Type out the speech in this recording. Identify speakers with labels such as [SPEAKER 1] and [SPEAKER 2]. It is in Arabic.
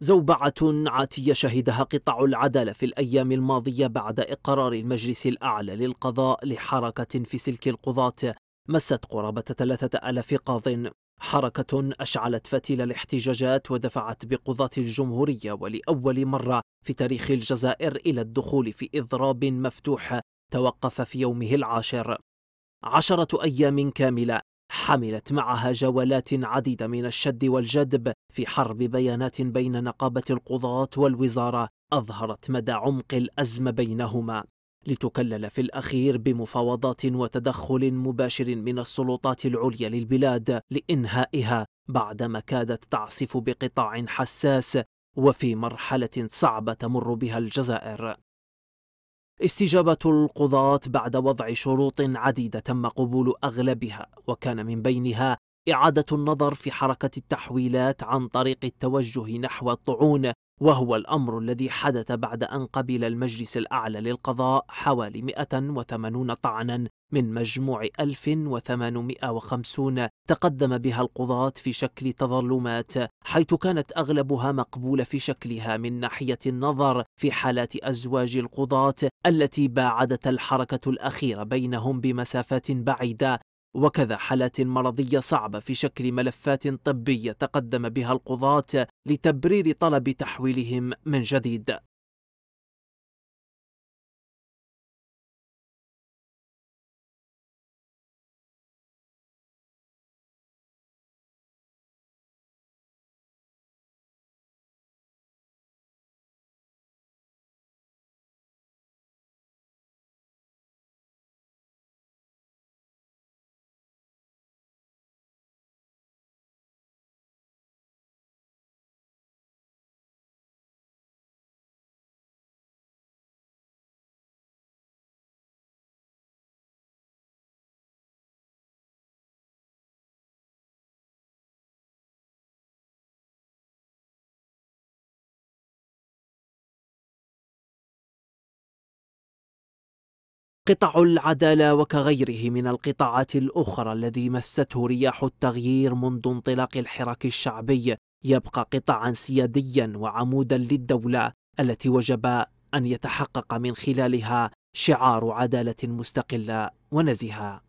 [SPEAKER 1] زوبعة عاتية شهدها قطاع العدالة في الأيام الماضية بعد إقرار المجلس الأعلى للقضاء لحركة في سلك القضاة مست قرابة ثلاثة ألاف قاض حركة أشعلت فتيل الاحتجاجات ودفعت بقضاة الجمهورية ولأول مرة في تاريخ الجزائر إلى الدخول في إضراب مفتوح توقف في يومه العاشر عشرة أيام كاملة حملت معها جولات عديدة من الشد والجذب في حرب بيانات بين نقابة القضاة والوزارة أظهرت مدى عمق الأزمة بينهما لتكلل في الأخير بمفاوضات وتدخل مباشر من السلطات العليا للبلاد لإنهائها بعدما كادت تعصف بقطاع حساس وفي مرحلة صعبة تمر بها الجزائر استجابة القضاة بعد وضع شروط عديدة تم قبول أغلبها وكان من بينها إعادة النظر في حركة التحويلات عن طريق التوجه نحو الطعون وهو الأمر الذي حدث بعد أن قبل المجلس الأعلى للقضاء حوالي 180 طعنا من مجموع 1850 تقدم بها القضاة في شكل تظلمات حيث كانت أغلبها مقبولة في شكلها من ناحية النظر في حالات أزواج القضاة التي باعدت الحركة الأخيرة بينهم بمسافات بعيدة وكذا حالات مرضية صعبة في شكل ملفات طبية تقدم بها القضاة
[SPEAKER 2] لتبرير طلب تحويلهم من جديد قطاع العداله وكغيره من القطاعات الاخرى
[SPEAKER 1] الذي مسته رياح التغيير منذ انطلاق الحراك الشعبي يبقى قطاعا سياديا وعمودا للدوله التي وجب ان يتحقق من
[SPEAKER 2] خلالها شعار عداله مستقله ونزهه